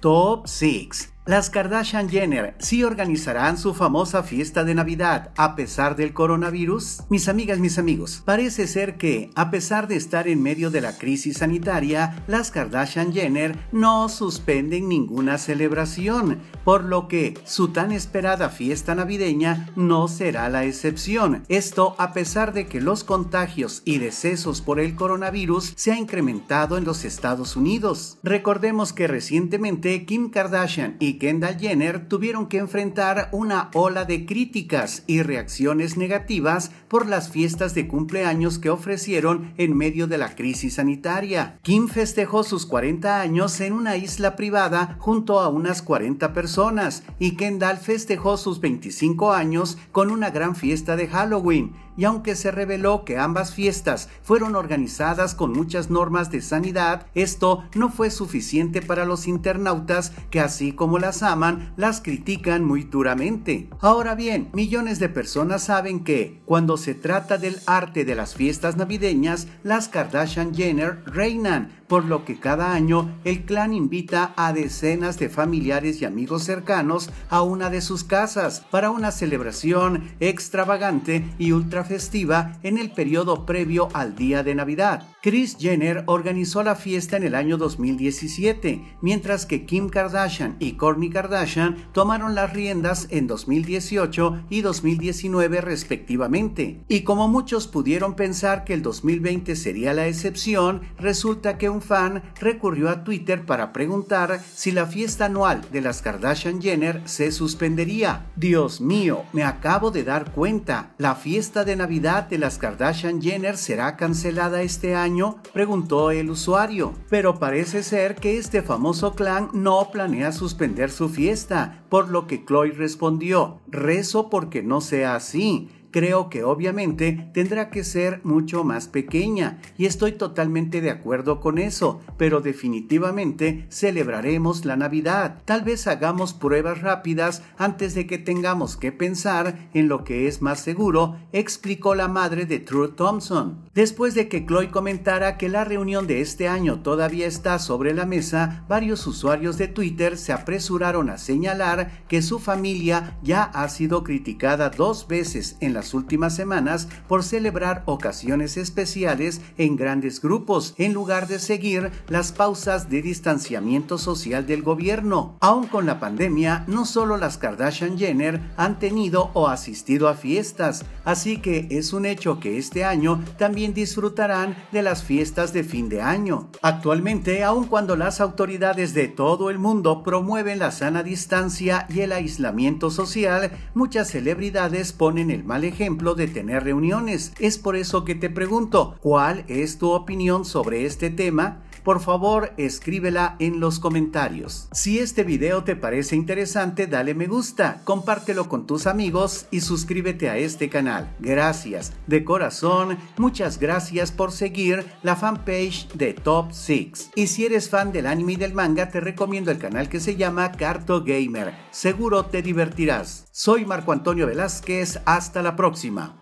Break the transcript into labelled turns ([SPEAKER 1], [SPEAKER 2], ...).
[SPEAKER 1] Top 6. Las Kardashian Jenner sí organizarán su famosa fiesta de Navidad a pesar del coronavirus. Mis amigas, mis amigos, parece ser que a pesar de estar en medio de la crisis sanitaria, las Kardashian Jenner no suspenden ninguna celebración, por lo que su tan esperada fiesta navideña no será la excepción. Esto a pesar de que los contagios y decesos por el coronavirus se ha incrementado en los Estados Unidos. Recordemos que recientemente Kim Kardashian y Kendall Jenner tuvieron que enfrentar una ola de críticas y reacciones negativas por las fiestas de cumpleaños que ofrecieron en medio de la crisis sanitaria. Kim festejó sus 40 años en una isla privada junto a unas 40 personas y Kendall festejó sus 25 años con una gran fiesta de Halloween y aunque se reveló que ambas fiestas fueron organizadas con muchas normas de sanidad, esto no fue suficiente para los internautas que así como la las aman las critican muy duramente. Ahora bien, millones de personas saben que, cuando se trata del arte de las fiestas navideñas, las Kardashian Jenner reinan, por lo que cada año el clan invita a decenas de familiares y amigos cercanos a una de sus casas para una celebración extravagante y ultra festiva en el periodo previo al día de Navidad. chris Jenner organizó la fiesta en el año 2017, mientras que Kim Kardashian y Kourtney Kardashian tomaron las riendas en 2018 y 2019 respectivamente. Y como muchos pudieron pensar que el 2020 sería la excepción, resulta que un fan recurrió a Twitter para preguntar si la fiesta anual de las Kardashian Jenner se suspendería. Dios mío, me acabo de dar cuenta, ¿la fiesta de Navidad de las Kardashian Jenner será cancelada este año? preguntó el usuario. Pero parece ser que este famoso clan no planea suspender su fiesta, por lo que Chloe respondió, rezo porque no sea así creo que obviamente tendrá que ser mucho más pequeña y estoy totalmente de acuerdo con eso, pero definitivamente celebraremos la Navidad. Tal vez hagamos pruebas rápidas antes de que tengamos que pensar en lo que es más seguro, explicó la madre de True Thompson. Después de que Chloe comentara que la reunión de este año todavía está sobre la mesa, varios usuarios de Twitter se apresuraron a señalar que su familia ya ha sido criticada dos veces en la últimas semanas por celebrar ocasiones especiales en grandes grupos en lugar de seguir las pausas de distanciamiento social del gobierno. Aún con la pandemia, no solo las Kardashian Jenner han tenido o asistido a fiestas, así que es un hecho que este año también disfrutarán de las fiestas de fin de año. Actualmente, aun cuando las autoridades de todo el mundo promueven la sana distancia y el aislamiento social, muchas celebridades ponen el mal ejemplo de tener reuniones. Es por eso que te pregunto, ¿cuál es tu opinión sobre este tema? Por favor, escríbela en los comentarios. Si este video te parece interesante, dale me gusta, compártelo con tus amigos y suscríbete a este canal. Gracias, de corazón, muchas gracias por seguir la fanpage de Top 6. Y si eres fan del anime y del manga, te recomiendo el canal que se llama Carto Gamer. Seguro te divertirás. Soy Marco Antonio Velázquez, hasta la próxima.